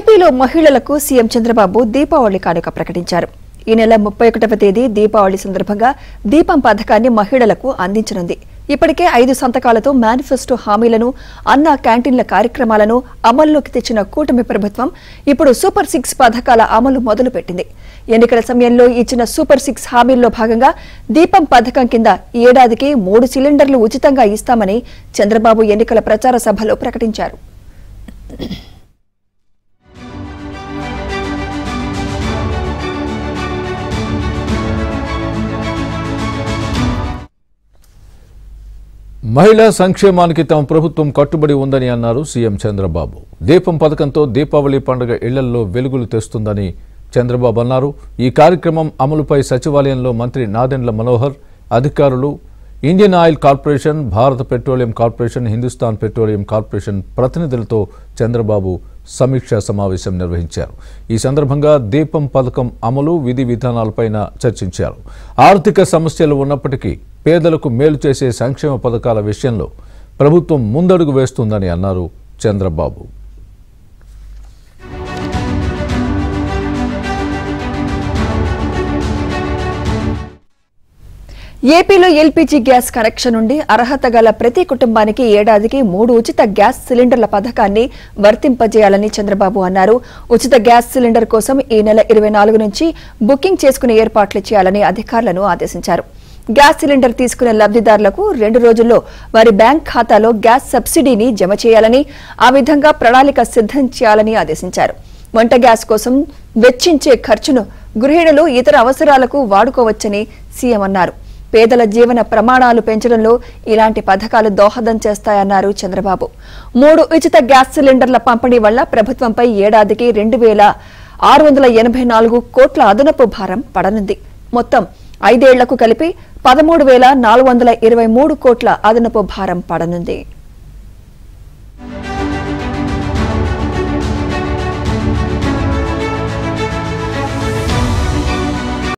ఏపీలో మహిళలకు సీఎం చంద్రబాబు దీపావళి కానుక ప్రకటించారు ఈ నెల ముప్పై ఒకటవ తేదీ దీపావళి సందర్భంగా దీపం పథకాన్ని మహిళలకు అందించనుంది ఇప్పటికే ఐదు సంతకాలతో మేనిఫెస్టో హామీలను అన్న క్యాంటీన్ల కార్యక్రమాలను అమల్లోకి తెచ్చిన కూటమి ప్రభుత్వం ఇప్పుడు సూపర్ సిక్స్ పథకాల అమలు మొదలుపెట్టింది ఎన్నికల సమయంలో ఇచ్చిన సూపర్ సిక్స్ హామీల్లో భాగంగా దీపం పథకం కింద ఏడాదికి మూడు సిలిండర్లు ఉచితంగా ఇస్తామని చంద్రబాబు ఎన్నికల ప్రచార సభలో ప్రకటించారు మహిళా సంక్షేమానికి తమ ప్రభుత్వం కట్టుబడి ఉందని అన్నారు సీఎం చంద్రబాబు దీపం పథకంతో దీపావళి పండుగ ఇళ్లల్లో వెలుగులు తెస్తుందని చంద్రబాబు అన్నారు ఈ కార్యక్రమం అమలుపై సచివాలయంలో మంత్రి నాదెండ్ల మనోహర్ అధికారులు Indian oil corporation Bharat petroleum corporation Hindustan petroleum corporation ప్రతినిధులతో చంద్రబాబు సమీక్షా సమావేశం నిర్వహించారు ఈ సందర్భంగా దీపం పథకం అమలు విధి విధానాలపైన చర్చించారు ఆర్థిక సమస్యలు ఉన్నప్పటికీ పేదలకు మేలు చేసే సంక్షేమ పథకాల విషయంలో ప్రభుత్వం ముందడుగు వేస్తుందని అన్నారు చంద్రబాబు ఏపీలో ఎల్పీజీ గ్యాస్ కనెక్షన్ నుండి అర్హత గల ప్రతి కుటుంబానికి ఏడాదికి మూడు ఉచిత గ్యాస్ సిలిండర్ల పథకాన్ని వర్తింపజేయాలని చంద్రబాబు అన్నారు ఉచిత గ్యాస్ సిలిండర్ కోసం ఈ నెల ఇరవై నాలుగు నుంచి బుకింగ్ చేసుకునే ఏర్పాట్లు చేయాలని అధికారులను ఆదేశించారు గ్యాస్ సిలిండర్ తీసుకునే లబ్దిదారులకు రెండు రోజుల్లో వారి బ్యాంక్ ఖాతాలో గ్యాస్ సబ్సిడీని జమ చేయాలని ఆ విధంగా ప్రణాళిక సిద్ధం చేయాలని ఆదేశించారు వంట గ్యాస్ కోసం వెచ్చించే ఖర్చును గృహిణులు ఇతర అవసరాలకు వాడుకోవచ్చని సీఎం అన్నారు పేదల జీవన ప్రమాణాలు పెంచడంలో ఇలాంటి పథకాలు దోహదం చేస్తాయన్నారు చంద్రబాబు మూడు ఉచిత గ్యాస్ సిలిండర్ల పంపిణీ వల్ల ప్రభుత్వంపై ఏడాదికి రెండు వేల ఆరు వందల ఎనభై నాలుగు కోట్ల అదనపు భారం పడనుంది మొత్తం ఐదేళ్లకు కలిపి పదమూడు వేల నాలుగు వందల ఇరవై మూడు కోట్ల అదనపు భారం పడనుంది